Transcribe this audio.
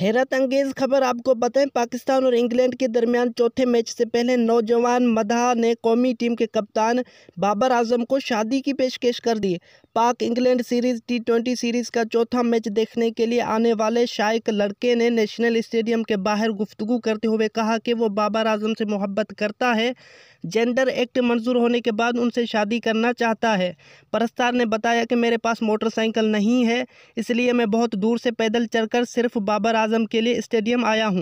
हैरत अंगेज खबर आपको बताएं पाकिस्तान और इंग्लैंड के दरमियान चौथे मैच से पहले नौजवान मदहा ने कौमी टीम के कप्तान बाबर आजम को शादी की पेशकश कर दी Pak England series T twenty series का चौथा मैच देखने के लिए आने वाले शायक लड़के ने नेशनल स्टेडियम के बाहर गुफ्तु करते हुए कहा कि वो बाबर आजम से मोहब्बत करता है जेंडर एक्ट मंजूर होने के बाद उनसे शादी करना चाहता है परस्तार ने बताया कि मेरे पास मोटरसाइकिल नहीं है इसलिए मैं बहुत दूर से पैदल चलकर सिर्फ बाबर आज़म के लिए स्टेडियम आया हूँ